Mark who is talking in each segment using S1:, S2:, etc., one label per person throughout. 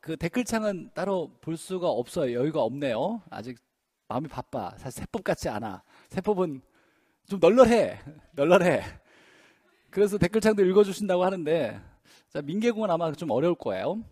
S1: 그 댓글창은 따로 볼 수가 없어요. 여유가 없네요. 아직 마음이 바빠. 사실 세법 같지 않아. 세법은 좀 널널해. 널널해. 그래서 댓글창도 읽어주신다고 하는데, 자, 민계공은 아마 좀 어려울 거예요.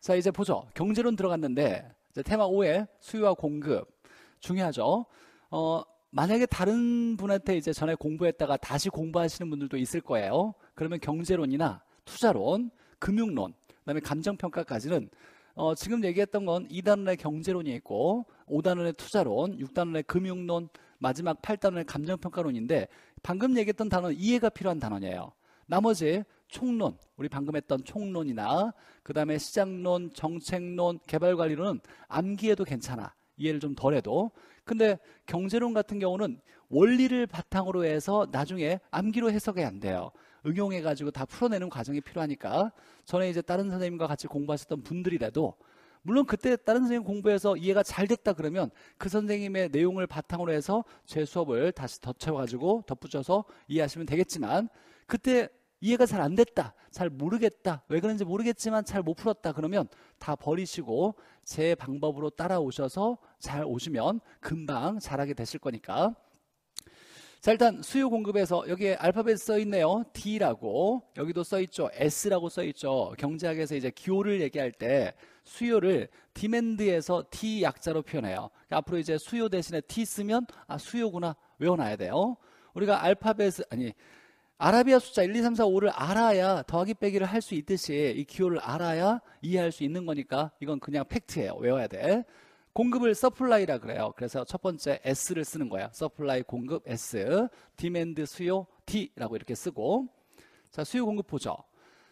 S1: 자, 이제 보죠. 경제론 들어갔는데, 테마 5의 수요와 공급. 중요하죠. 어, 만약에 다른 분한테 이제 전에 공부했다가 다시 공부하시는 분들도 있을 거예요. 그러면 경제론이나 투자론, 금융론, 그다음에 감정 평가까지는 어, 지금 얘기했던 건 2단원의 경제론이 있고 5단원의 투자론, 6단원의 금융론, 마지막 8단원의 감정평가론인데 방금 얘기했던 단어 이해가 필요한 단원이에요. 나머지 총론, 우리 방금 했던 총론이나 그 다음에 시장론, 정책론, 개발관리론은 암기해도 괜찮아. 이해를 좀 덜해도. 근데 경제론 같은 경우는 원리를 바탕으로 해서 나중에 암기로 해석이 안 돼요. 응용해가지고 다 풀어내는 과정이 필요하니까 전에 이제 다른 선생님과 같이 공부하셨던 분들이라도 물론 그때 다른 선생님 공부해서 이해가 잘 됐다 그러면 그 선생님의 내용을 바탕으로 해서 제 수업을 다시 덧쳐가지고 덧붙여서 이해하시면 되겠지만 그때 이해가 잘 안 됐다, 잘 모르겠다, 왜 그런지 모르겠지만 잘 못 풀었다 그러면 다 버리시고 제 방법으로 따라오셔서 잘 오시면 금방 잘하게 되실 거니까 자 일단 수요 공급에서 여기에 알파벳 써 있네요. D라고 여기도 써 있죠. S라고 써 있죠. 경제학에서 이제 기호를 얘기할 때 수요를 디맨드에서 D 약자로 표현해요. 그러니까 앞으로 이제 수요 대신에 T 쓰면 아 수요구나 외워놔야 돼요. 우리가 알파벳 아니 아라비아 숫자 1, 2, 3, 4, 5를 알아야 더하기 빼기를 할 수 있듯이 이 기호를 알아야 이해할 수 있는 거니까 이건 그냥 팩트예요. 외워야 돼. 공급을 서플라이라 그래요. 그래서 첫 번째 S를 쓰는 거예요. 서플라이 공급 S, 디맨드 수요 d 라고 이렇게 쓰고 자 수요 공급 보죠.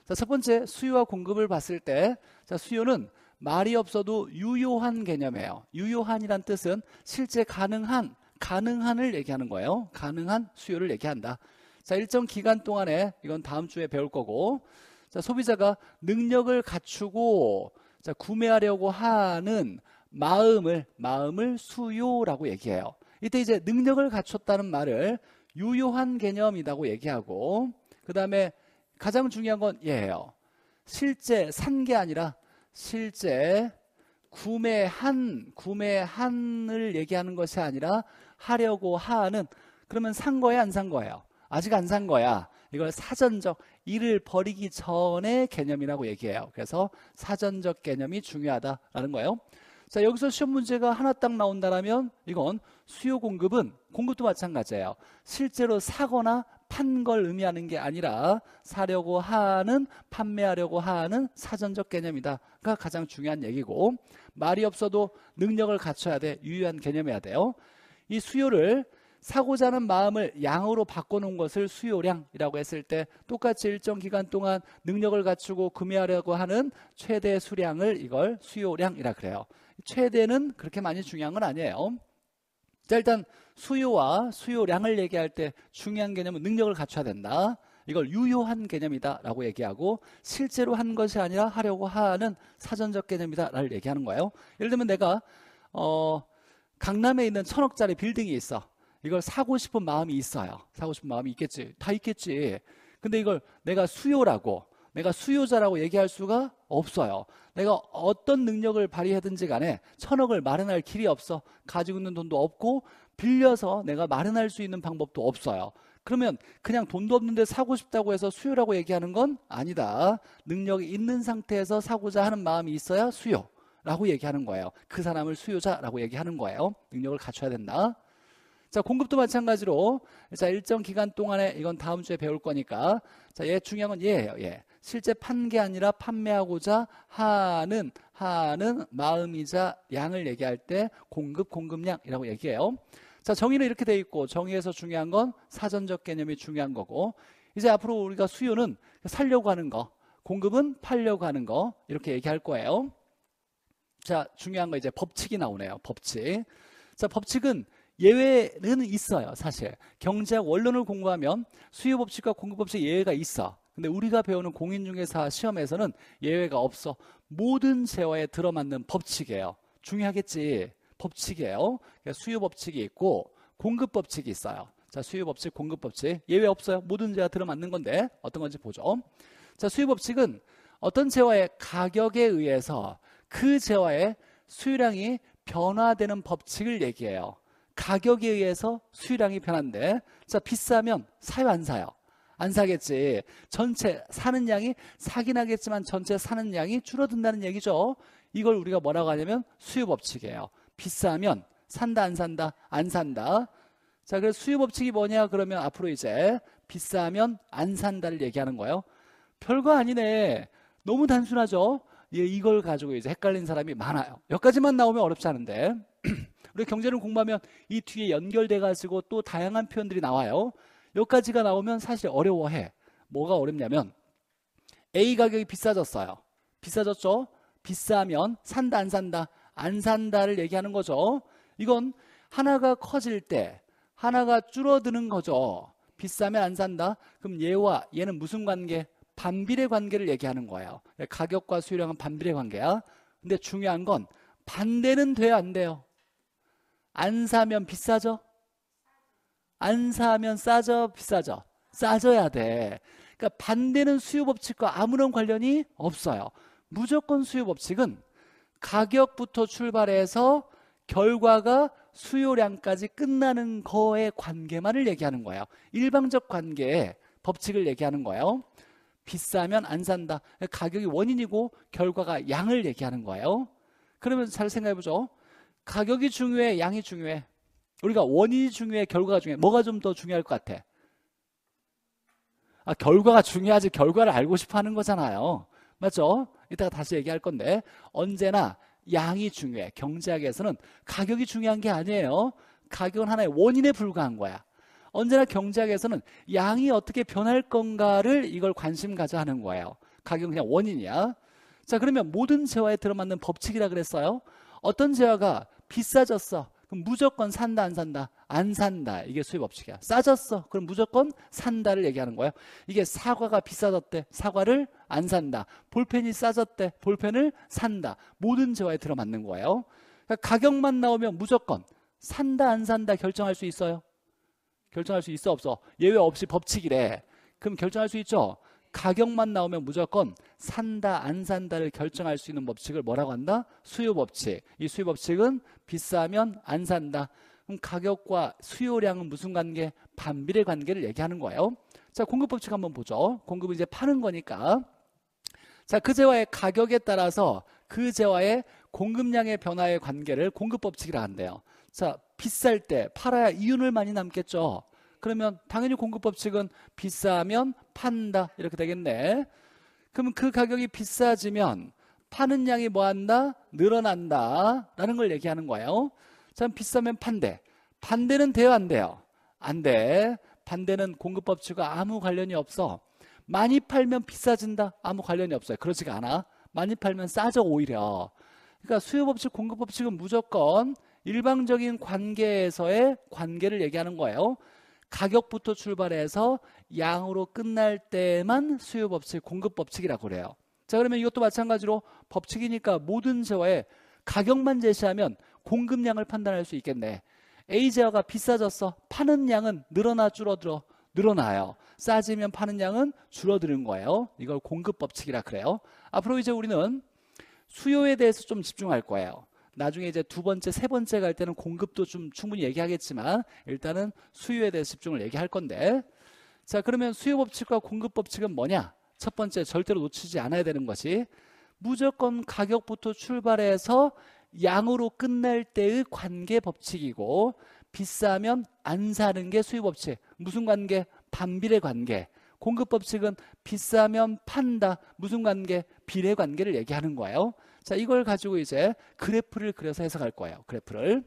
S1: 자 첫 번째 수요와 공급을 봤을 때 자 수요는 말이 없어도 유효한 개념이에요. 유효한이란 뜻은 실제 가능한 가능한을 얘기하는 거예요. 가능한 수요를 얘기한다. 자 일정 기간 동안에 이건 다음 주에 배울 거고 자 소비자가 능력을 갖추고 자 구매하려고 하는 마음을 마음을 수요라고 얘기해요. 이때 이제 능력을 갖췄다는 말을 유효한 개념이라고 얘기하고 그다음에 가장 중요한 건 얘예요. 실제 산 게 아니라 실제 구매한 구매한을 얘기하는 것이 아니라 하려고 하는 그러면 산 거야 안 산 거예요? 아직 안 산 거야. 이걸 사전적 일을 버리기 전의 개념이라고 얘기해요. 그래서 사전적 개념이 중요하다라는 거예요. 자, 여기서 시험 문제가 하나 딱 나온다라면 이건 수요 공급은 공급도 마찬가지예요. 실제로 사거나 판 걸 의미하는 게 아니라 사려고 하는, 판매하려고 하는 사전적 개념이다가 그러니까 가장 중요한 얘기고 말이 없어도 능력을 갖춰야 돼. 유효한 개념이어야 돼요. 이 수요를 사고자 하는 마음을 양으로 바꿔놓은 것을 수요량이라고 했을 때 똑같이 일정 기간 동안 능력을 갖추고 구매하려고 하는 최대 수량을 이걸 수요량이라 그래요. 최대는 그렇게 많이 중요한 건 아니에요. 자, 일단 수요와 수요량을 얘기할 때 중요한 개념은 능력을 갖춰야 된다. 이걸 유효한 개념이다라고 얘기하고 실제로 한 것이 아니라 하려고 하는 사전적 개념이다를 라 얘기하는 거예요. 예를 들면 내가 어 강남에 있는 천억짜리 빌딩이 있어. 이걸 사고 싶은 마음이 있어요. 사고 싶은 마음이 있겠지. 다 있겠지. 근데 이걸 내가 수요라고 내가 수요자라고 얘기할 수가 없어요. 내가 어떤 능력을 발휘하든지 간에 천억을 마련할 길이 없어. 가지고 있는 돈도 없고 빌려서 내가 마련할 수 있는 방법도 없어요. 그러면 그냥 돈도 없는데 사고 싶다고 해서 수요라고 얘기하는 건 아니다. 능력이 있는 상태에서 사고자 하는 마음이 있어야 수요. 라고 얘기하는 거예요. 그 사람을 수요자라고 얘기하는 거예요. 능력을 갖춰야 된다. 자, 공급도 마찬가지로 자, 일정 기간 동안에 이건 다음 주에 배울 거니까 자, 얘 예, 중요한 건 얘예요. 얘. 예. 실제 판 게 아니라 판매하고자 하는 하는 마음이자 양을 얘기할 때 공급 공급량이라고 얘기해요. 자 정의는 이렇게 돼 있고 정의에서 중요한 건 사전적 개념이 중요한 거고 이제 앞으로 우리가 수요는 살려고 하는 거, 공급은 팔려고 하는 거 이렇게 얘기할 거예요. 자 중요한 거 이제 법칙이 나오네요. 법칙. 자 법칙은 예외는 있어요 사실 경제학 원론을 공부하면 수요 법칙과 공급 법칙 예외가 있어 근데 우리가 배우는 공인중개사 시험에서는 예외가 없어. 모든 재화에 들어맞는 법칙이에요. 중요하겠지. 법칙이에요. 그러니까 수요 법칙이 있고 공급 법칙이 있어요. 자, 수요 법칙, 공급 법칙. 예외 없어요. 모든 재화 들어맞는 건데 어떤 건지 보죠. 자, 수요 법칙은 어떤 재화의 가격에 의해서 그 재화의 수요량이 변화되는 법칙을 얘기해요. 가격에 의해서 수요량이 변한데 자, 비싸면 사요 안 사요? 안 사겠지. 전체 사는 양이 사긴 하겠지만 전체 사는 양이 줄어든다는 얘기죠. 이걸 우리가 뭐라고 하냐면 수요 법칙이에요. 비싸면 산다 안 산다 안 산다. 자, 그래서 수요 법칙이 뭐냐 그러면 앞으로 이제 비싸면 안 산다를 얘기하는 거예요. 별거 아니네. 너무 단순하죠. 예, 이걸 가지고 이제 헷갈린 사람이 많아요. 여기까지만 나오면 어렵지 않은데. 우리 경제를 공부하면 이 뒤에 연결돼 가지고 또 다양한 표현들이 나와요. 여기까지가 나오면 사실 어려워해. 뭐가 어렵냐면 A 가격이 비싸졌어요. 비싸졌죠? 비싸면 산다 안 산다 안 산다를 얘기하는 거죠. 이건 하나가 커질 때 하나가 줄어드는 거죠. 비싸면 안 산다. 그럼 얘와 얘는 무슨 관계? 반비례 관계를 얘기하는 거예요. 가격과 수요량은 반비례 관계야. 근데 중요한 건 반대는 돼야 안 돼요. 안 사면 비싸죠? 안 사면 싸져 비싸져 싸져야 돼 그러니까 반대는 수요 법칙과 아무런 관련이 없어요 무조건 수요 법칙은 가격부터 출발해서 결과가 수요량까지 끝나는 거의 관계만을 얘기하는 거예요 일방적 관계의 법칙을 얘기하는 거예요 비싸면 안 산다 가격이 원인이고 결과가 양을 얘기하는 거예요 그러면 잘 생각해 보죠 가격이 중요해 양이 중요해 우리가 원인이 중요해 결과가 중요해 뭐가 좀 더 중요할 것 같아? 아 결과가 중요하지 결과를 알고 싶어 하는 거잖아요 맞죠? 이따가 다시 얘기할 건데 언제나 양이 중요해 경제학에서는 가격이 중요한 게 아니에요 가격은 하나의 원인에 불과한 거야 언제나 경제학에서는 양이 어떻게 변할 건가를 이걸 관심 가져 하는 거예요 가격은 그냥 원인이야 자 그러면 모든 재화에 들어맞는 법칙이라 그랬어요 어떤 재화가 비싸졌어 그럼 무조건 산다 안 산다? 안 산다. 이게 수입 법칙이야. 싸졌어. 그럼 무조건 산다를 얘기하는 거예요. 이게 사과가 비싸졌대. 사과를 안 산다. 볼펜이 싸졌대. 볼펜을 산다. 모든 재화에 들어맞는 거예요. 그러니까 가격만 나오면 무조건 산다 안 산다 결정할 수 있어요. 결정할 수 있어 없어. 예외 없이 법칙이래. 그럼 결정할 수 있죠. 가격만 나오면 무조건 산다 안 산다를 결정할 수 있는 법칙을 뭐라고 한다? 수요 법칙. 이 수요 법칙은 비싸면 안 산다. 그럼 가격과 수요량은 무슨 관계? 반비례 관계를 얘기하는 거예요. 자, 공급 법칙 한번 보죠. 공급은 이제 파는 거니까. 자, 그 재화의 가격에 따라서 그 재화의 공급량의 변화의 관계를 공급 법칙이라 한대요. 자, 비쌀 때 팔아야 이윤을 많이 남겠죠. 그러면 당연히 공급 법칙은 비싸면 판다 이렇게 되겠네. 그럼 그 가격이 비싸지면 파는 양이 뭐한다? 늘어난다 라는 걸 얘기하는 거예요. 참 비싸면 판대. 반대는 돼요 안 돼요? 안 돼. 반대는 공급 법칙과 아무 관련이 없어. 많이 팔면 비싸진다? 아무 관련이 없어요. 그렇지가 않아. 많이 팔면 싸져 오히려. 그러니까 수요 법칙, 공급 법칙은 무조건 일방적인 관계에서의 관계를 얘기하는 거예요. 가격부터 출발해서 양으로 끝날 때만 에 수요 법칙, 공급 법칙이라고 그래요. 자, 그러면 이것도 마찬가지로 법칙이니까 모든 재화에 가격만 제시하면 공급량을 판단할 수 있겠네. A 재화가 비싸졌어. 파는 양은 늘어나 줄어들어. 늘어나요. 싸지면 파는 양은 줄어드는 거예요. 이걸 공급 법칙이라 그래요. 앞으로 이제 우리는 수요에 대해서 좀 집중할 거예요. 나중에 이제 두 번째, 세 번째 갈 때는 공급도 좀 충분히 얘기하겠지만 일단은 수요에 대해 집중을 얘기할 건데 자 그러면 수요 법칙과 공급 법칙은 뭐냐? 첫 번째 절대로 놓치지 않아야 되는 것이 무조건 가격부터 출발해서 양으로 끝날 때의 관계 법칙이고 비싸면 안 사는 게 수요 법칙. 무슨 관계? 반비례 관계. 공급 법칙은 비싸면 판다. 무슨 관계? 비례 관계를 얘기하는 거예요. 자, 이걸 가지고 이제 그래프를 그려서 해석할 거예요. 그래프를.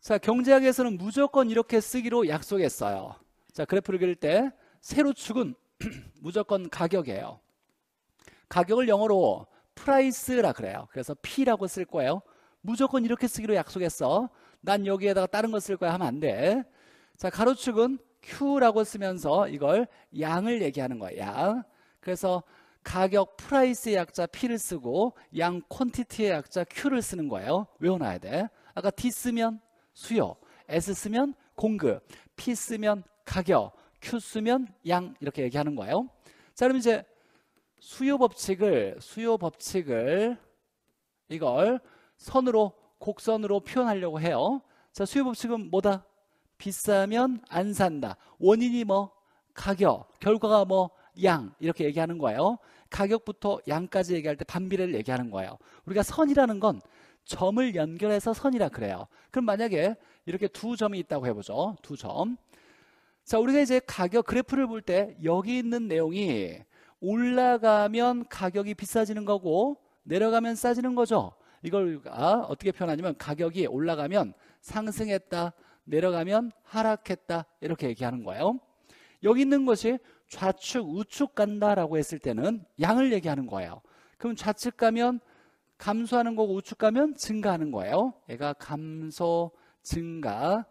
S1: 자, 경제학에서는 무조건 이렇게 쓰기로 약속했어요. 자, 그래프를 그릴 때 세로축은 무조건 가격이에요. 가격을 영어로 프라이스라 그래요. 그래서 P라고 쓸 거예요. 무조건 이렇게 쓰기로 약속했어. 난 여기에다가 다른 거 쓸 거야 하면 안 돼. 자, 가로축은 Q라고 쓰면서 이걸 양을 얘기하는 거예요. 양. 그래서 가격 프라이스의 약자 P를 쓰고 양 퀀티티의 약자 Q를 쓰는 거예요. 외워놔야 돼. 아까 T 쓰면 수요, S 쓰면 공급, P 쓰면 가격, Q 쓰면 양 이렇게 얘기하는 거예요. 자, 그럼 이제 수요 법칙을 수요 법칙을 이걸 선으로 곡선으로 표현하려고 해요. 자, 수요 법칙은 뭐다? 비싸면 안 산다. 원인이 뭐? 가격. 결과가 뭐? 양. 이렇게 얘기하는 거예요. 가격부터 양까지 얘기할 때 반비례를 얘기하는 거예요. 우리가 선이라는 건 점을 연결해서 선이라 그래요. 그럼 만약에 이렇게 두 점이 있다고 해보죠. 두 점. 자, 우리가 이제 가격 그래프를 볼 때 여기 있는 내용이 올라가면 가격이 비싸지는 거고 내려가면 싸지는 거죠. 이걸 어떻게 표현하냐면 가격이 올라가면 상승했다, 내려가면 하락했다 이렇게 얘기하는 거예요 여기 있는 것이 좌측 우측 간다라고 했을 때는 양을 얘기하는 거예요 그럼 좌측 가면 감소하는 거고 우측 가면 증가하는 거예요 얘가 감소 증가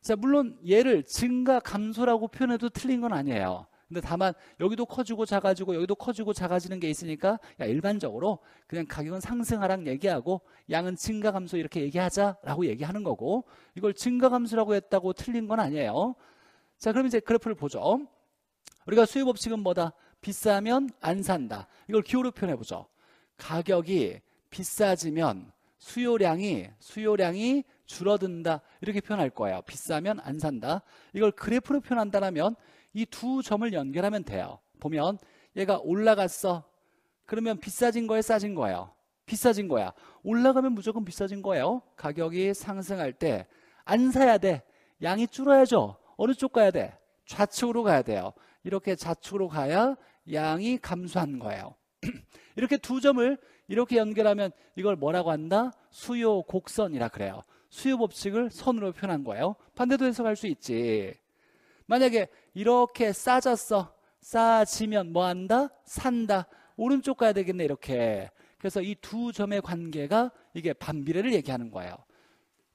S1: 자 물론 얘를 증가 감소라고 표현해도 틀린 건 아니에요 근데 다만 여기도 커지고 작아지고 여기도 커지고 작아지는 게 있으니까 야, 일반적으로 그냥 가격은 상승하락 얘기하고 양은 증가 감소 이렇게 얘기하자라고 얘기하는 거고 이걸 증가 감소라고 했다고 틀린 건 아니에요. 자, 그럼 이제 그래프를 보죠. 우리가 수요 법칙은 뭐다? 비싸면 안 산다. 이걸 기호로 표현해 보죠. 가격이 비싸지면 수요량이 수요량이 줄어든다 이렇게 표현할 거예요 비싸면 안 산다 이걸 그래프로 표현한다면 이두 점을 연결하면 돼요. 보면 얘가 올라갔어. 그러면 비싸진 거에 싸진 거예요. 비싸진 거야. 올라가면 무조건 비싸진 거예요. 가격이 상승할 때 안 사야 돼. 양이 줄어야죠. 어느 쪽 가야 돼? 좌측으로 가야 돼요. 이렇게 좌측으로 가야 양이 감소한 거예요. 이렇게 두 점을 이렇게 연결하면 이걸 뭐라고 한다? 수요 곡선이라 그래요. 수요 법칙을 선으로 표현한 거예요. 반대도 해석할 수 있지. 만약에 이렇게 싸졌어. 싸지면 뭐 한다? 산다. 오른쪽 가야 되겠네. 이렇게. 그래서 이 두 점의 관계가 이게 반비례를 얘기하는 거예요.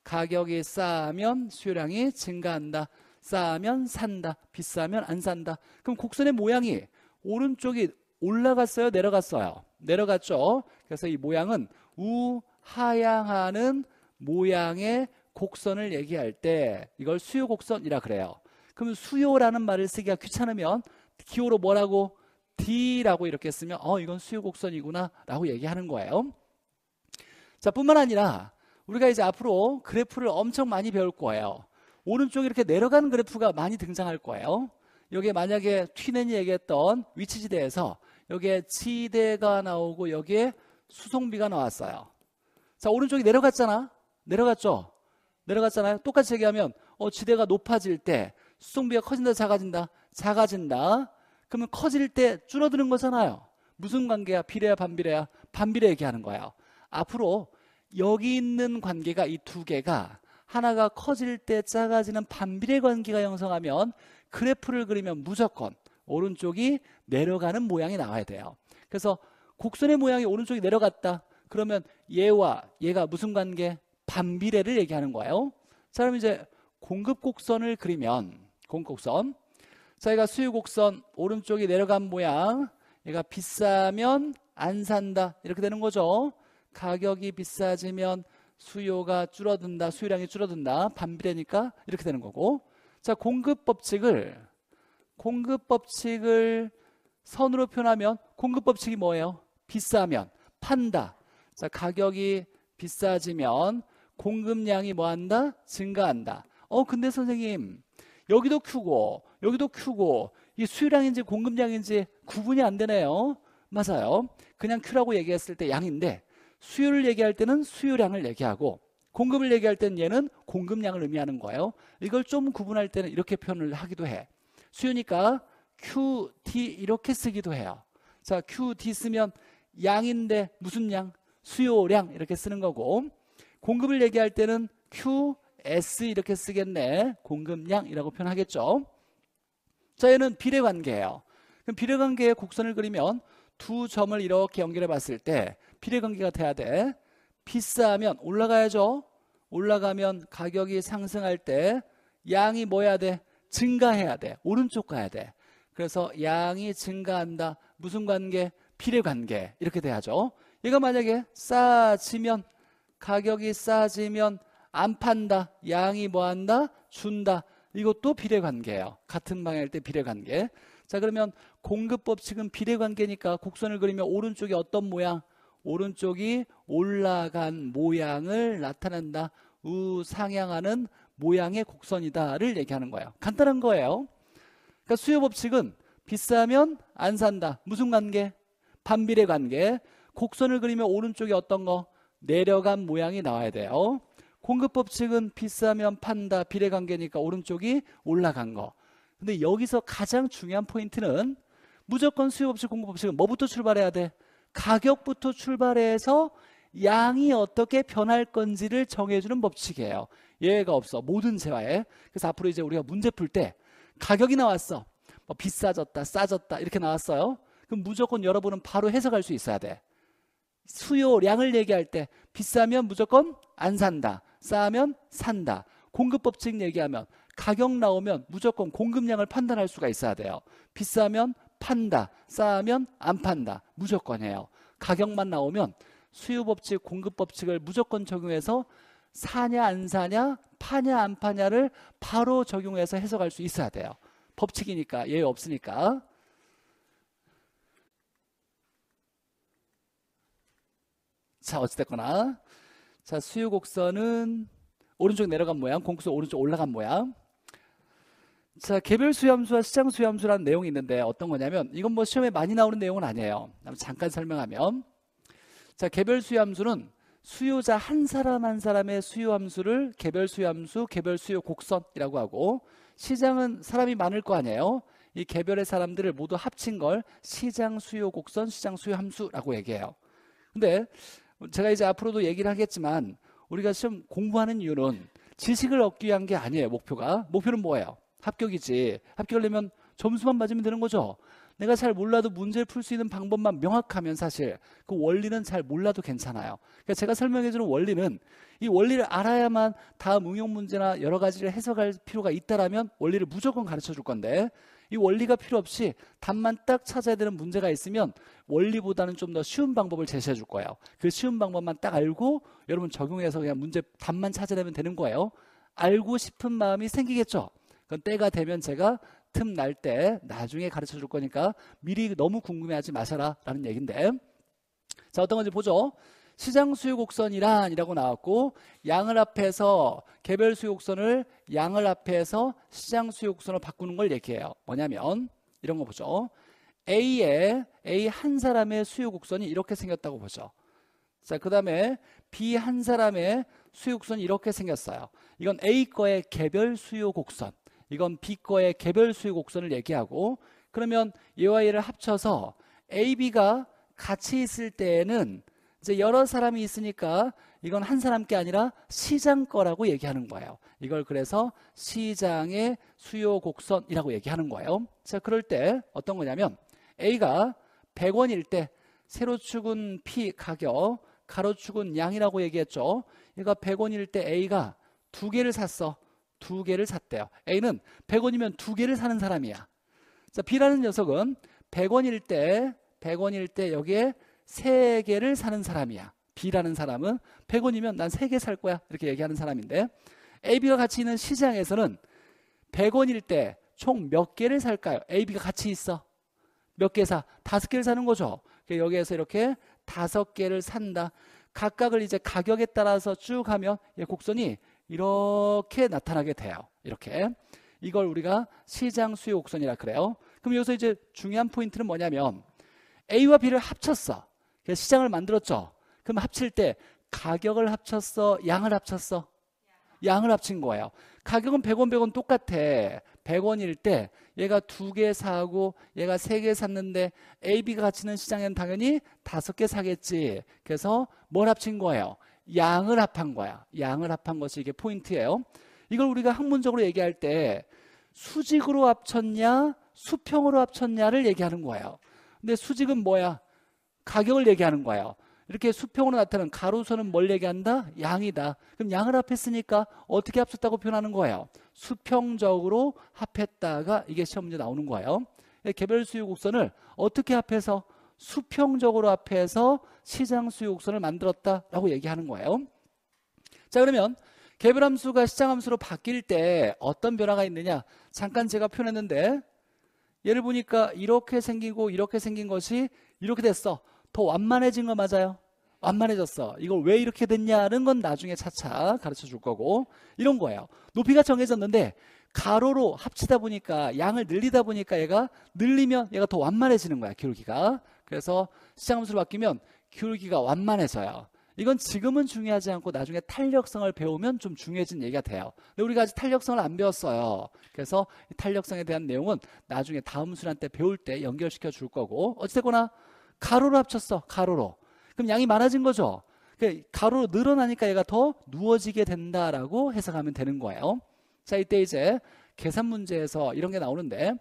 S1: 가격이 싸면 수요량이 증가한다. 싸면 산다. 비싸면 안 산다. 그럼 곡선의 모양이 오른쪽이 올라갔어요? 내려갔어요? 내려갔죠? 그래서 이 모양은 우하향하는 모양의 곡선을 얘기할 때 이걸 수요 곡선이라 그래요. 그러면 수요라는 말을 쓰기가 귀찮으면 기호로 뭐라고 D라고 이렇게 쓰면 어 이건 수요 곡선이구나 라고 얘기하는 거예요. 자 뿐만 아니라 우리가 이제 앞으로 그래프를 엄청 많이 배울 거예요. 오른쪽 이렇게 내려가는 그래프가 많이 등장할 거예요. 여기에 만약에 튀넨이 얘기했던 위치지대에서 여기에 지대가 나오고 여기에 수송비가 나왔어요. 자 오른쪽이 내려갔잖아. 내려갔죠. 내려갔잖아요. 똑같이 얘기하면 어, 지대가 높아질 때 수송비가 커진다, 작아진다? 작아진다. 그러면 커질 때 줄어드는 거잖아요. 무슨 관계야? 비례야, 반비례야? 반비례 얘기하는 거예요. 앞으로 여기 있는 관계가 이 두 개가 하나가 커질 때 작아지는 반비례 관계가 형성하면 그래프를 그리면 무조건 오른쪽이 내려가는 모양이 나와야 돼요. 그래서 곡선의 모양이 오른쪽이 내려갔다. 그러면 얘와 얘가 무슨 관계? 반비례를 얘기하는 거예요. 자, 그럼 이제 공급 곡선을 그리면 공곡선. 자, 얘가 수유곡선 오른쪽이 내려간 모양. 얘가 비싸면 안 산다. 이렇게 되는 거죠. 가격이 비싸지면 수요가 줄어든다. 수요량이 줄어든다. 반비례니까 이렇게 되는 거고. 자, 공급 법칙을 공급 법칙을 선으로 표현하면 공급 법칙이 뭐예요? 비싸면 판다. 자, 가격이 비싸지면 공급량이 뭐한다? 증가한다. 어, 근데 선생님 여기도 Q고 여기도 Q고 이 수요량인지 공급량인지 구분이 안 되네요. 맞아요. 그냥 Q라고 얘기했을 때 양인데 수요를 얘기할 때는 수요량을 얘기하고 공급을 얘기할 때는 얘는 공급량을 의미하는 거예요. 이걸 좀 구분할 때는 이렇게 표현을 하기도 해. 수요니까 QT 이렇게 쓰기도 해요. 자, QT 쓰면 양인데 무슨 양? 수요량 이렇게 쓰는 거고 공급을 얘기할 때는 Q S 이렇게 쓰겠네. 공급량이라고 표현하겠죠. 자, 얘는 비례 관계예요. 그럼 비례 관계의 곡선을 그리면 두 점을 이렇게 연결해 봤을 때 비례 관계가 돼야 돼. 비싸면 올라가야죠. 올라가면 가격이 상승할 때 양이 뭐야 돼? 증가해야 돼. 오른쪽 가야 돼. 그래서 양이 증가한다. 무슨 관계? 비례 관계. 이렇게 돼야죠. 얘가 만약에 싸지면 가격이 싸지면 안 판다. 양이 뭐 한다? 준다. 이것도 비례관계예요. 같은 방향일 때 비례관계. 자 그러면 공급 법칙은 비례관계니까 곡선을 그리면 오른쪽이 어떤 모양? 오른쪽이 올라간 모양을 나타낸다. 우상향하는 모양의 곡선이다를 얘기하는 거예요. 간단한 거예요. 그러니까 수요 법칙은 비싸면 안 산다. 무슨 관계? 반비례 관계. 곡선을 그리면 오른쪽이 어떤 거? 내려간 모양이 나와야 돼요. 공급법칙은 비싸면 판다 비례관계니까 오른쪽이 올라간 거 근데 여기서 가장 중요한 포인트는 무조건 수요법칙 공급법칙은 뭐부터 출발해야 돼? 가격부터 출발해서 양이 어떻게 변할 건지를 정해주는 법칙이에요 예외가 없어 모든 재화에 그래서 앞으로 이제 우리가 문제 풀 때 가격이 나왔어 뭐 비싸졌다 싸졌다 이렇게 나왔어요 그럼 무조건 여러분은 바로 해석할 수 있어야 돼 수요량을 얘기할 때 비싸면 무조건 안 산다. 싸면 산다. 공급 법칙 얘기하면 가격 나오면 무조건 공급량을 판단할 수가 있어야 돼요. 비싸면 판다. 싸면 안 판다. 무조건 해요. 가격만 나오면 수요 법칙, 공급 법칙을 무조건 적용해서 사냐 안 사냐, 파냐 안 파냐를 바로 적용해서 해석할 수 있어야 돼요. 법칙이니까 예외 없으니까. 자, 어찌됐거나. 자, 수요 곡선은 오른쪽 내려간 모양, 공구선 오른쪽 올라간 모양. 자, 개별 수요함수와 시장 수요함수라는 내용이 있는데 어떤 거냐면 이건 뭐 시험에 많이 나오는 내용은 아니에요. 잠깐 설명하면 자, 개별 수요함수는 수요자 한 사람 한 사람의 수요함수를 개별 수요함수, 개별 수요 곡선이라고 하고 시장은 사람이 많을 거 아니에요. 이 개별의 사람들을 모두 합친 걸 시장 수요 곡선, 시장 수요 함수라고 얘기해요. 근데 어, 제가 이제 앞으로도 얘기를 하겠지만 우리가 지금 공부하는 이유는 지식을 얻기 위한 게 아니에요, 목표가. 목표는 뭐예요? 합격이지. 합격을내면 점수만 맞으면 되는 거죠. 내가 잘 몰라도 문제를 풀 수 있는 방법만 명확하면 사실 그 원리는 잘 몰라도 괜찮아요. 그러니까 제가 설명해주는 원리는 이 원리를 알아야만 다음 응용 문제나 여러 가지를 해석할 필요가 있다라면 원리를 무조건 가르쳐 줄 건데 이 원리가 필요 없이 답만 딱 찾아야 되는 문제가 있으면 원리보다는 좀 더 쉬운 방법을 제시해 줄 거예요. 그 쉬운 방법만 딱 알고 여러분 적용해서 그냥 문제 답만 찾아내면 되는 거예요. 알고 싶은 마음이 생기겠죠. 그건 때가 되면 제가 틈날 때 나중에 가르쳐 줄 거니까 미리 너무 궁금해하지 마셔라 라는 얘긴데 자 어떤 건지 보죠. 시장 수요곡선이란이라고 나왔고 양을 앞에서 개별 수요곡선을 양을 앞에서 시장 수요곡선으로 바꾸는 걸 얘기해요. 뭐냐면 이런 거 보죠. A의 A 한 사람의 수요곡선이 이렇게 생겼다고 보죠. 자, 그다음에 B 한 사람의 수요곡선이 이렇게 생겼어요. 이건 A 거의 개별 수요곡선. 이건 B 거의 개별 수요곡선을 얘기하고 그러면 얘와 얘를 합쳐서 AB가 같이 있을 때에는 이제 여러 사람이 있으니까 이건 한 사람 게 아니라 시장 거라고 얘기하는 거예요. 이걸 그래서 시장의 수요 곡선이라고 얘기하는 거예요. 자, 그럴 때 어떤 거냐면 A가 100원일 때 세로축은 P 가격, 가로축은 양이라고 얘기했죠. 얘가 100원일 때 A가 두 개를 샀어. 두 개를 샀대요. A는 100원이면 두 개를 사는 사람이야. 자, B라는 녀석은 100원일 때 100원일 때 여기에 세 개를 사는 사람이야. B라는 사람은 100원이면 난 세 개 살 거야. 이렇게 얘기하는 사람인데 A, B가 같이 있는 시장에서는 100원일 때 총 몇 개를 살까요? A, B가 같이 있어. 몇 개 사? 다섯 개를 사는 거죠. 그러니까 여기에서 이렇게 다섯 개를 산다. 각각을 이제 가격에 따라서 쭉 하면 예, 곡선이 이렇게 나타나게 돼요. 이렇게. 이걸 우리가 시장 수요 곡선이라 그래요. 그럼 여기서 이제 중요한 포인트는 뭐냐면 A와 B를 합쳤어. 그래서 시장을 만들었죠. 그럼 합칠 때 가격을 합쳤어? 양을 합쳤어? 양을 합친 거예요. 가격은 100원, 100원 똑같아. 100원일 때 얘가 두 개 사고 얘가 세 개 샀는데 A, B가 가치는 시장에는 당연히 다섯 개 사겠지. 그래서 뭘 합친 거예요? 양을 합한 거야. 양을 합한 것이 이게 포인트예요. 이걸 우리가 학문적으로 얘기할 때 수직으로 합쳤냐, 수평으로 합쳤냐를 얘기하는 거예요. 근데 수직은 뭐야? 가격을 얘기하는 거예요. 이렇게 수평으로 나타난 가로선은 뭘 얘기한다? 양이다. 그럼 양을 합했으니까 어떻게 합쳤다고 표현하는 거예요? 수평적으로 합했다가 이게 시험 문제 나오는 거예요. 개별 수요 곡선을 어떻게 합해서 수평적으로 합해서 시장 수요 곡선을 만들었다라고 얘기하는 거예요. 자 그러면 개별 함수가 시장 함수로 바뀔 때 어떤 변화가 있느냐? 잠깐 제가 표현했는데 예를 보니까 이렇게 생기고 이렇게 생긴 것이 이렇게 됐어. 더 완만해진 거 맞아요? 완만해졌어. 이걸 왜 이렇게 됐냐는 건 나중에 차차 가르쳐 줄 거고 이런 거예요. 높이가 정해졌는데 가로로 합치다 보니까 양을 늘리다 보니까 얘가 늘리면 얘가 더 완만해지는 거야 기울기가. 그래서 시장함수로 바뀌면 기울기가 완만해져요. 이건 지금은 중요하지 않고 나중에 탄력성을 배우면 좀 중요해진 얘기가 돼요. 근데 우리가 아직 탄력성을 안 배웠어요. 그래서 탄력성에 대한 내용은 나중에 다음 수란 때 배울 때 연결시켜 줄 거고 어찌됐거나 가로로 합쳤어. 가로로. 그럼 양이 많아진 거죠. 그 가로로 늘어나니까 얘가 더 누워지게 된다라고 해석하면 되는 거예요. 자, 이때 이제 계산 문제에서 이런 게 나오는데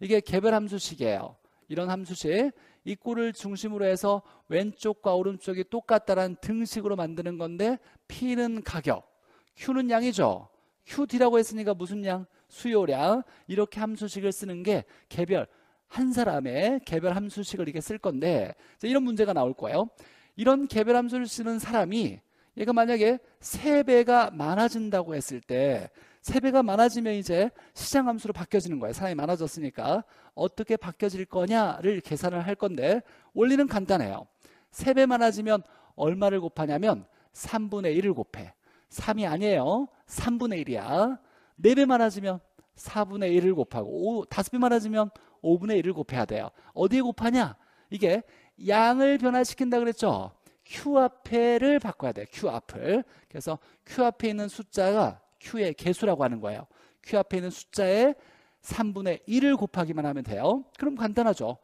S1: 이게 개별 함수식이에요. 이런 함수식 이 꼴을 중심으로 해서 왼쪽과 오른쪽이 똑같다라는 등식으로 만드는 건데 P는 가격, Q는 양이죠. QD라고 했으니까 무슨 양? 수요량. 이렇게 함수식을 쓰는 게 개별 한 사람의 개별 함수식을 이렇게 쓸 건데 이런 문제가 나올 거예요. 이런 개별 함수를 쓰는 사람이 얘가 만약에 세배가 많아진다고 했을 때 세배가 많아지면 이제 시장 함수로 바뀌어지는 거예요. 사람이 많아졌으니까 어떻게 바뀌어질 거냐를 계산을 할 건데 원리는 간단해요. 세 배 많아지면 얼마를 곱하냐면 3분의 1을 곱해. 3이 아니에요. 3분의 1이야. 4배 많아지면 4분의 1을 곱하고 5, 5배 많아지면 5분의 1을 곱해야 돼요. 어디에 곱하냐? 이게 양을 변화시킨다 그랬죠. q 앞에를 바꿔야 돼요. q 앞을. 그래서 q 앞에 있는 숫자가 q의 개수라고 하는 거예요. q 앞에 있는 숫자의 3분의 1을 곱하기만 하면 돼요. 그럼 간단하죠.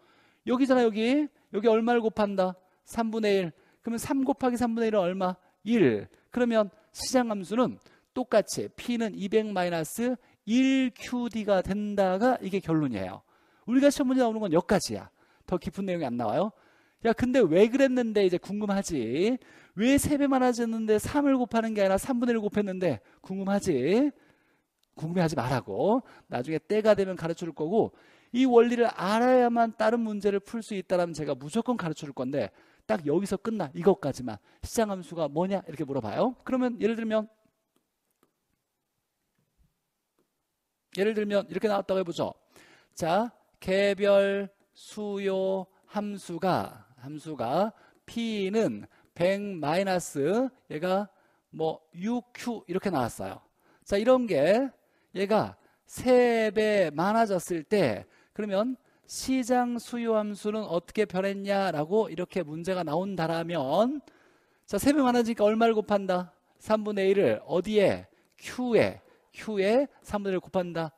S1: 여기잖아 여기. 여기 얼마를 곱한다? 3분의 1. 그러면 3 곱하기 3분의 1은 얼마? 1. 그러면 시장함수는 똑같이 P는 200 마이너스 1QD가 된다가 이게 결론이에요. 우리가 시험 문제 나오는 건 여기까지야. 더 깊은 내용이 안 나와요. 야, 근데 왜 그랬는데 이제 궁금하지? 왜3배많아졌는데 3을 곱하는 게 아니라 3분의 1을 곱했는데 궁금하지? 궁금해하지 말라고. 나중에 때가 되면 가르쳐 줄 거고 이 원리를 알아야만 다른 문제를 풀 수 있다라면 제가 무조건 가르쳐 줄 건데 딱 여기서 끝나. 이것까지만. 시장함수가 뭐냐? 이렇게 물어봐요. 그러면 예를 들면 예를 들면 이렇게 나왔다고 해보죠. 자, 개별 수요 함수가 함수가 P는 100 마이너스 얘가 뭐 6Q 이렇게 나왔어요. 자 이런 게 얘가 3배 많아졌을 때 그러면 시장 수요 함수는 어떻게 변했냐라고 이렇게 문제가 나온다라면 자 3배 많아지니까 얼마를 곱한다? 3분의 1을 어디에? Q에 Q에 3분의 1을 곱한다.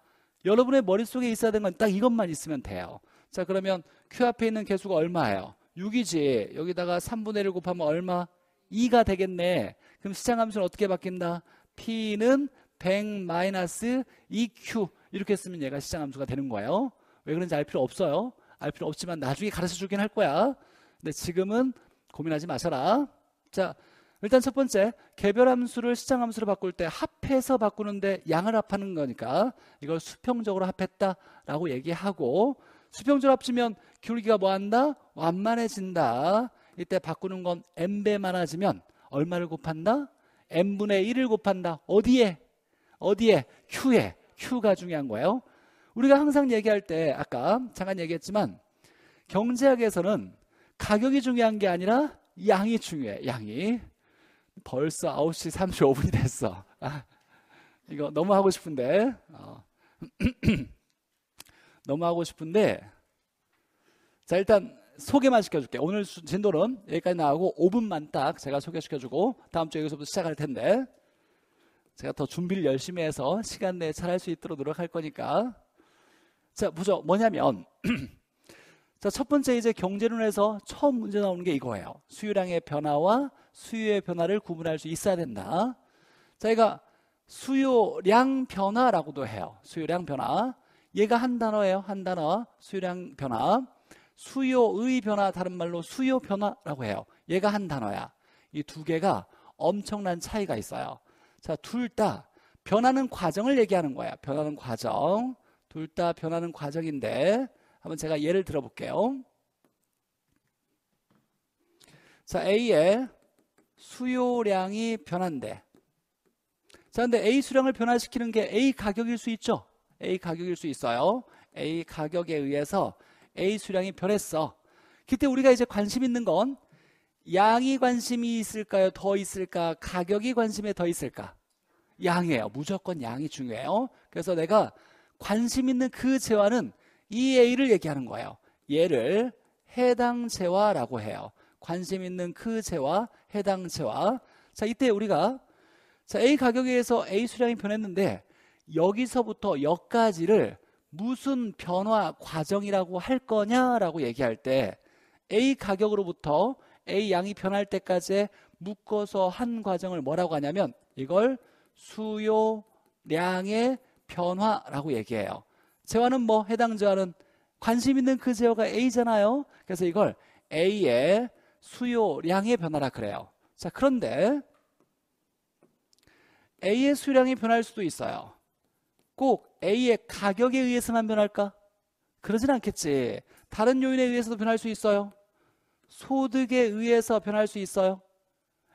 S1: 여러분의 머릿속에 있어야 되는 건 딱 이것만 있으면 돼요. 자, 그러면 Q 앞에 있는 개수가 얼마예요? 6이지. 여기다가 3분의 1을 곱하면 얼마? 2가 되겠네. 그럼 시장함수는 어떻게 바뀐다? P는 100 마이너스 2Q. 이렇게 쓰면 얘가 시장함수가 되는 거예요. 왜 그런지 알 필요 없어요. 알 필요 없지만 나중에 가르쳐 주긴 할 거야. 근데 지금은 고민하지 마셔라. 자, 일단 첫 번째 개별 함수를 시장 함수로 바꿀 때 합해서 바꾸는데 양을 합하는 거니까 이걸 수평적으로 합했다라고 얘기하고 수평적으로 합치면 기울기가 뭐한다? 완만해진다. 이때 바꾸는 건 n배 많아지면 얼마를 곱한다? n분의 1을 곱한다. 어디에? 어디에? q에. q가 중요한 거예요. 우리가 항상 얘기할 때 아까 잠깐 얘기했지만 경제학에서는 가격이 중요한 게 아니라 양이 중요해. 양이. 벌써 9시 35분이 됐어. 아, 이거 너무 하고 싶은데. 어. 너무 하고 싶은데. 자, 일단 소개만 시켜줄게. 오늘 진도는 여기까지 나오고 5분만 딱 제가 소개시켜주고 다음 주에 여기서부터 시작할 텐데. 제가 더 준비를 열심히 해서 시간 내에 잘 할 수 있도록 노력할 거니까. 자, 보죠. 뭐냐면. 자, 첫 번째 이제 경제론에서 처음 문제 나오는 게 이거예요. 수요량의 변화와 수요의 변화를 구분할 수 있어야 된다. 저희가 수요량 변화라고도 해요. 수요량 변화. 얘가 한 단어예요. 한 단어. 수요량 변화. 수요의 변화 다른 말로 수요 변화라고 해요. 얘가 한 단어야. 이 두 개가 엄청난 차이가 있어요. 자, 둘 다 변하는 과정을 얘기하는 거야. 변하는 과정. 둘 다 변하는 과정인데 한번 제가 예를 들어 볼게요. 자, A의 수요량이 변한대. 자, 근데 A 수량을 변화시키는 게 A 가격일 수 있죠? A 가격일 수 있어요. A 가격에 의해서 A 수량이 변했어. 그때 우리가 이제 관심 있는 건 양이 관심이 있을까요? 더 있을까? 가격이 관심에 더 있을까? 양이에요. 무조건 양이 중요해요. 그래서 내가 관심 있는 그 재화는 이 A를 얘기하는 거예요. 얘를 해당 재화라고 해요. 관심 있는 그 재화 해당채와 자 이때 우리가 자 A 가격에 의해서 A 수량이 변했는데 여기서부터 여기까지를 무슨 변화 과정이라고 할 거냐라고 얘기할 때 A 가격으로부터 A 양이 변할 때까지 묶어서 한 과정을 뭐라고 하냐면 이걸 수요량의 변화라고 얘기해요. 재화는 뭐 해당 재화는 관심 있는 그 재화가 A잖아요. 그래서 이걸 A의 수요량의 변화라 그래요. 자, 그런데 A의 수요량이 변할 수도 있어요. 꼭 A의 가격에 의해서만 변할까? 그러진 않겠지. 다른 요인에 의해서도 변할 수 있어요. 소득에 의해서 변할 수 있어요.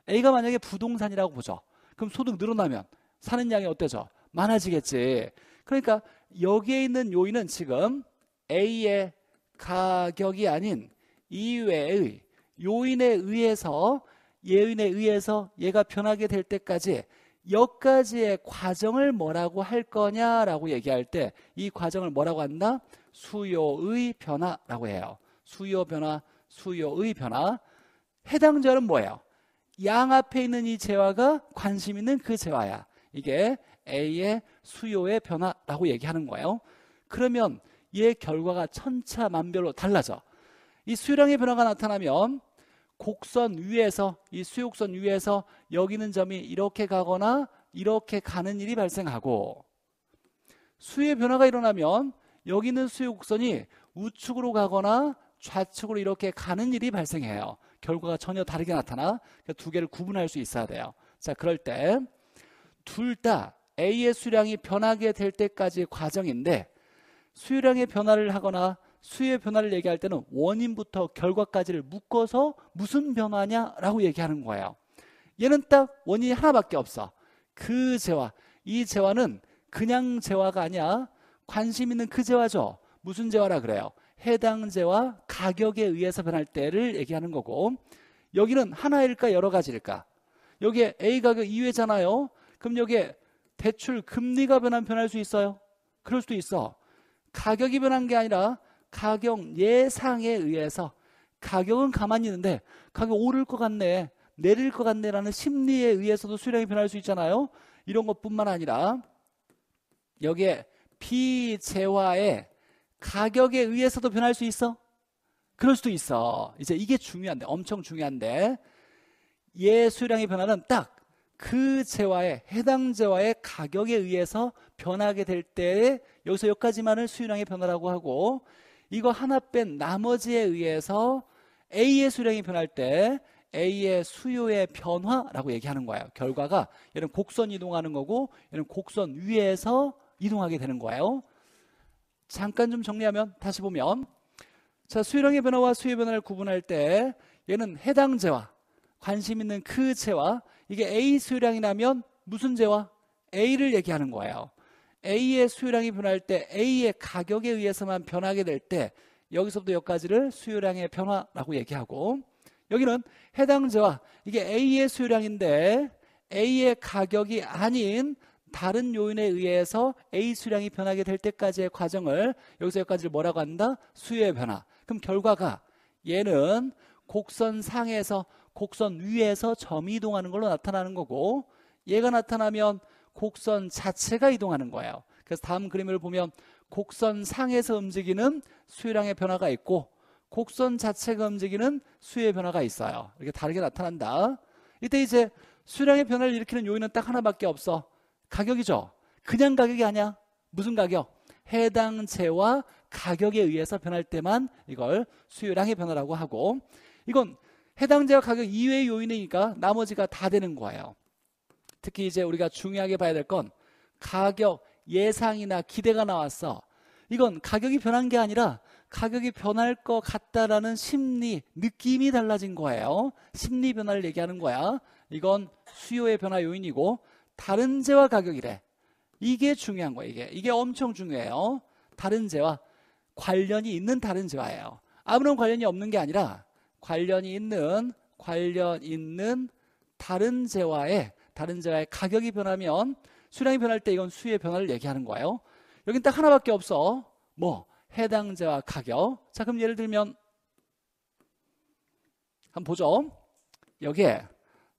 S1: A가 만약에 부동산이라고 보죠. 그럼 소득 늘어나면 사는 양이 어때죠? 많아지겠지. 그러니까 여기에 있는 요인은 지금 A의 가격이 아닌 이외의 요인에 의해서 예인에 의해서 얘가 변하게 될 때까지 여기까지의 과정을 뭐라고 할 거냐라고 얘기할 때 이 과정을 뭐라고 한다? 수요의 변화라고 해요. 수요 변화, 수요의 변화. 해당절는 뭐예요? 양 앞에 있는 이 재화가 관심 있는 그 재화야. 이게 A의 수요의 변화라고 얘기하는 거예요. 그러면 얘 결과가 천차만별로 달라져. 이수량의 변화가 나타나면 곡선 위에서 이 수욕선 위에서 여기는 점이 이렇게 가거나 이렇게 가는 일이 발생하고 수의 변화가 일어나면 여기는 수욕선이 우측으로 가거나 좌측으로 이렇게 가는 일이 발생해요. 결과가 전혀 다르게 나타나 그러니까 두 개를 구분할 수 있어야 돼요. 자, 그럴 때 둘 다 A의 수량이 변하게 될 때까지의 과정인데 수량의 변화를 하거나 수의 변화를 얘기할 때는 원인부터 결과까지를 묶어서 무슨 변화냐라고 얘기하는 거예요. 얘는 딱 원인이 하나밖에 없어. 그 재화. 이 재화는 그냥 재화가 아니야. 관심 있는 그 재화죠. 무슨 재화라 그래요? 해당 재화 가격에 의해서 변할 때를 얘기하는 거고 여기는 하나일까 여러 가지일까? 여기에 A 가격 2회잖아요. 그럼 여기에 대출 금리가 변한 변할 수 있어요. 그럴 수도 있어. 가격이 변한 게 아니라 가격 예상에 의해서 가격은 가만히 있는데 가격 오를 것 같네 내릴 것 같네라는 심리에 의해서도 수량이 변할 수 있잖아요 이런 것뿐만 아니라 여기에 비재화의 가격에 의해서도 변할 수 있어? 그럴 수도 있어 이제 이게 중요한데 엄청 중요한데 예 수량의 변화는 딱 그 재화의 해당 재화의 가격에 의해서 변하게 될 때 여기서 여기까지만을 수량의 변화라고 하고 이거 하나 뺀 나머지에 의해서 A의 수량이 변할 때 A의 수요의 변화라고 얘기하는 거예요. 결과가 얘는 곡선 이동하는 거고 얘는 곡선 위에서 이동하게 되는 거예요. 잠깐 좀 정리하면 다시 보면 자 수요량의 변화와 수요 변화를 구분할 때 얘는 해당 재화 관심 있는 그재화 이게 A 수요량이라면 무슨 재와 A를 얘기하는 거예요. A의 수요량이 변할 때 A의 가격에 의해서만 변하게 될 때 여기서부터 여기까지를 수요량의 변화라고 얘기하고 여기는 해당자와 이게 A의 수요량인데 A의 가격이 아닌 다른 요인에 의해서 A 수량이 변하게 될 때까지의 과정을 여기서 여기까지를 뭐라고 한다? 수요의 변화. 그럼 결과가 얘는 곡선 상에서 곡선 위에서 점이 이동하는 걸로 나타나는 거고 얘가 나타나면 곡선 자체가 이동하는 거예요. 그래서 다음 그림을 보면 곡선 상에서 움직이는 수요량의 변화가 있고 곡선 자체가 움직이는 수의 변화가 있어요. 이렇게 다르게 나타난다. 이때 이제 수량의 변화를 일으키는 요인은 딱 하나밖에 없어. 가격이죠. 그냥 가격이 아니야. 무슨 가격? 해당재와 가격에 의해서 변할 때만 이걸 수요량의 변화라고 하고 이건 해당재와 가격 이외의 요인이니까 나머지가 다 되는 거예요. 특히 이제 우리가 중요하게 봐야 될 건 가격 예상이나 기대가 나왔어. 이건 가격이 변한 게 아니라 가격이 변할 것 같다라는 심리, 느낌이 달라진 거예요. 심리 변화를 얘기하는 거야. 이건 수요의 변화 요인이고 다른 재화 가격이래. 이게 중요한 거예요. 이게 이게 엄청 중요해요. 다른 재화 관련이 있는 다른 재화예요. 아무런 관련이 없는 게 아니라 관련이 있는 관련 있는 다른 재화의 다른 자의 가격이 변하면 수량이 변할 때 이건 수의 변화를 얘기하는 거예요. 여긴 딱 하나밖에 없어. 뭐 해당자와 가격. 자 그럼 예를 들면 한번 보죠. 여기에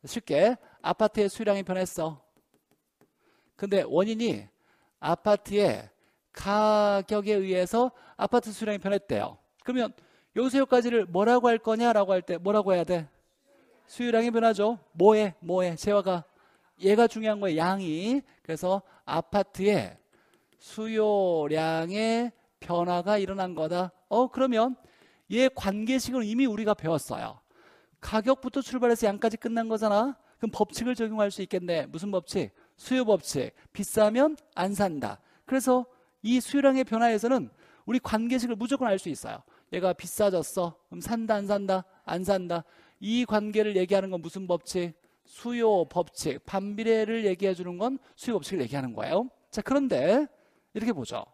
S1: 쉽게 아파트의 수량이 변했어. 근데 원인이 아파트의 가격에 의해서 아파트 수량이 변했대요. 그러면 요새 요까지를 뭐라고 할 거냐라고 할 때 뭐라고 해야 돼? 수요량이 변하죠. 뭐에뭐에 재화가 얘가 중요한 거예요. 양이. 그래서 아파트의 수요량의 변화가 일어난 거다. 어, 그러면 얘 관계식은 이미 우리가 배웠어요. 가격부터 출발해서 양까지 끝난 거잖아. 그럼 법칙을 적용할 수 있겠네. 무슨 법칙? 수요 법칙. 비싸면 안 산다. 그래서 이 수요량의 변화에서는 우리 관계식을 무조건 알 수 있어요. 얘가 비싸졌어. 그럼 산다 안 산다? 안 산다. 이 관계를 얘기하는 건 무슨 법칙? 수요 법칙, 반비례를 얘기해 주는 건 수요 법칙을 얘기하는 거예요. 자, 그런데 이렇게 보죠.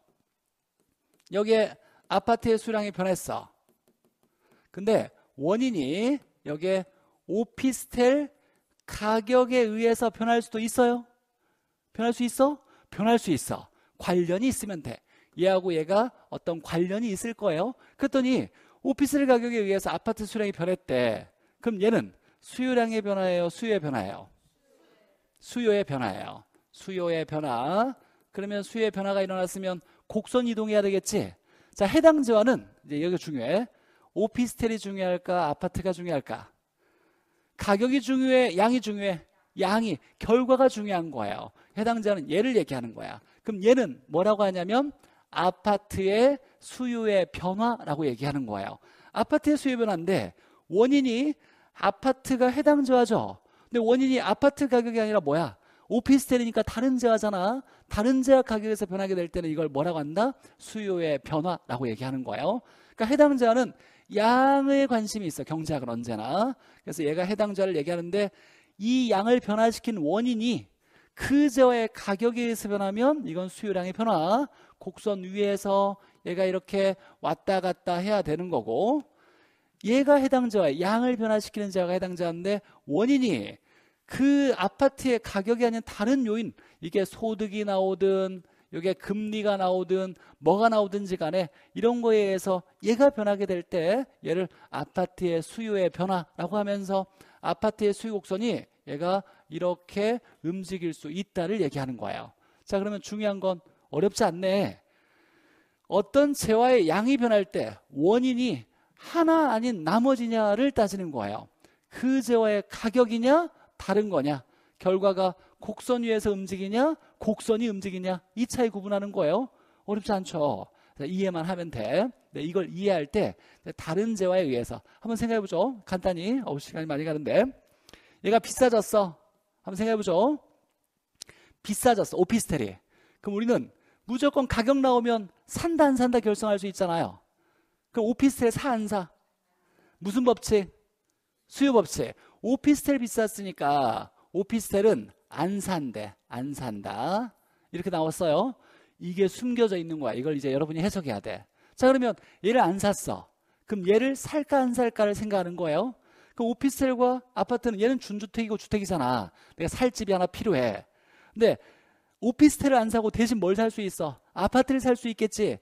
S1: 여기에 아파트의 수량이 변했어. 근데 원인이 여기에 오피스텔 가격에 의해서 변할 수도 있어요. 변할 수 있어? 변할 수 있어. 관련이 있으면 돼. 얘하고 얘가 어떤 관련이 있을 거예요. 그랬더니 오피스텔 가격에 의해서 아파트 수량이 변했대. 그럼 얘는 수요량의 변화예요? 수요의 변화예요? 수요의 변화예요. 수요의 변화. 그러면 수요의 변화가 일어났으면 곡선 이동해야 되겠지? 자, 해당 지화는 이제 여기 중요해. 오피스텔이 중요할까? 아파트가 중요할까? 가격이 중요해? 양이 중요해? 양이 결과가 중요한 거예요. 해당 지화는 얘를 얘기하는 거야. 그럼 얘는 뭐라고 하냐면 아파트의 수요의 변화라고 얘기하는 거예요. 아파트의 수요 변화인데 원인이 아파트가 해당 조화죠. 근데 원인이 아파트 가격이 아니라 뭐야? 오피스텔이니까 다른 재화잖아. 다른 재화 가격에서 변하게 될 때는 이걸 뭐라고 한다? 수요의 변화라고 얘기하는 거예요. 그러니까 해당 재화는 양의 관심이 있어. 경제학은 언제나. 그래서 얘가 해당 재화를 얘기하는데 이 양을 변화시킨 원인이 그 재화의 가격에 의해서 변하면 이건 수요량의 변화. 곡선 위에서 얘가 이렇게 왔다 갔다 해야 되는 거고 얘가 해당자, 양을 변화시키는 자가 해당자인데 원인이 그 아파트의 가격이 아닌 다른 요인, 이게 소득이 나오든 여기에 금리가 나오든 뭐가 나오든지 간에 이런 거에 의해서 얘가 변하게 될 때 얘를 아파트의 수요의 변화라고 하면서 아파트의 수요 곡선이 얘가 이렇게 움직일 수 있다를 얘기하는 거예요. 자 그러면 중요한 건 어렵지 않네. 어떤 재화의 양이 변할 때 원인이 하나 아닌 나머지냐를 따지는 거예요. 그 재화의 가격이냐 다른 거냐 결과가 곡선 위에서 움직이냐 곡선이 움직이냐 이 차이 구분하는 거예요. 어렵지 않죠. 이해만 하면 돼. 네, 이걸 이해할 때 다른 재화에 의해서 한번 생각해 보죠. 간단히 어 시간이 많이 가는데 얘가 비싸졌어. 한번 생각해 보죠. 비싸졌어 오피스텔이. 그럼 우리는 무조건 가격 나오면 산다 안 산다 결정할 수 있잖아요. 그 오피스텔 사 안 사? 무슨 법칙? 수요 법칙. 오피스텔 비쌌으니까 오피스텔은 안 산대. 안 산다. 이렇게 나왔어요. 이게 숨겨져 있는 거야. 이걸 이제 여러분이 해석해야 돼. 자, 그러면 얘를 안 샀어. 그럼 얘를 살까 안 살까를 생각하는 거예요. 그 오피스텔과 아파트는 얘는 준주택이고 주택이잖아. 내가 살 집이 하나 필요해. 근데 오피스텔을 안 사고 대신 뭘 살 수 있어? 아파트를 살 수 있겠지.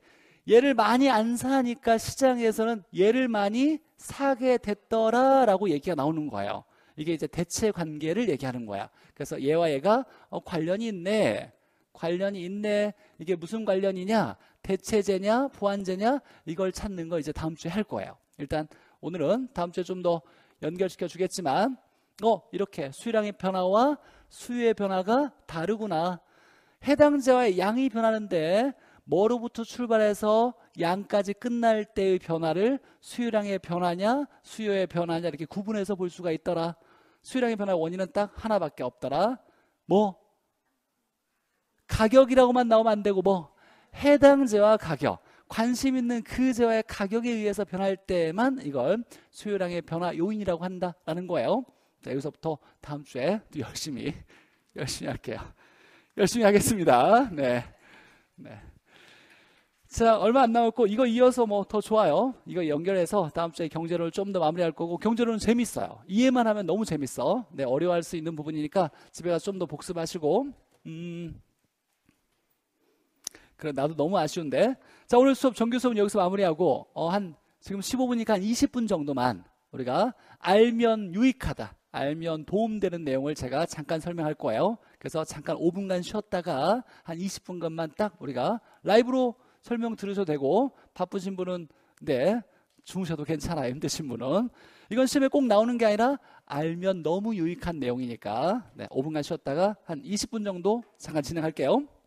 S1: 얘를 많이 안 사니까 시장에서는 얘를 많이 사게 됐더라라고 얘기가 나오는 거예요. 이게 이제 대체 관계를 얘기하는 거야. 그래서 얘와 얘가 어, 관련이 있네. 관련이 있네. 이게 무슨 관련이냐? 대체제냐? 보완제냐? 이걸 찾는 거 이제 다음 주에 할 거예요. 일단 오늘은 다음 주에 좀 더 연결시켜 주겠지만 어, 이렇게 수량의 변화와 수요의 변화가 다르구나. 해당제와의 양이 변하는데 뭐로부터 출발해서 양까지 끝날 때의 변화를 수요량의 변화냐 수요의 변화냐 이렇게 구분해서 볼 수가 있더라. 수요량의 변화 원인은 딱 하나밖에 없더라. 뭐 가격이라고만 나오면 안 되고 뭐 해당제와 가격 관심 있는 그 재화의 가격에 의해서 변할 때만 에 이걸 수요량의 변화 요인이라고 한다라는 거예요. 자, 여기서부터 다음 주에 또 열심히 열심히 할게요. 열심히 하겠습니다. 네. 네. 자 얼마 안 남았고 이거 이어서 뭐 더 좋아요 이거 연결해서 다음 주에 경제론을 좀 더 마무리할 거고 경제론은 재밌어요 이해만 하면 너무 재밌어 네 어려워할 수 있는 부분이니까 집에 가서 좀 더 복습하시고 음 그래 나도 너무 아쉬운데 자 오늘 수업 정규 수업은 여기서 마무리하고 어 한 지금 15분이니까 한 20분 정도만 우리가 알면 유익하다 알면 도움되는 내용을 제가 잠깐 설명할 거예요 그래서 잠깐 5분간 쉬었다가 한 20분간만 딱 우리가 라이브로 설명 들으셔도 되고 바쁘신 분은 네 주무셔도 괜찮아요. 힘드신 분은 이건 시험에 꼭 나오는 게 아니라 알면 너무 유익한 내용이니까 네, 5분간 쉬었다가 한 20분 정도 잠깐 진행할게요.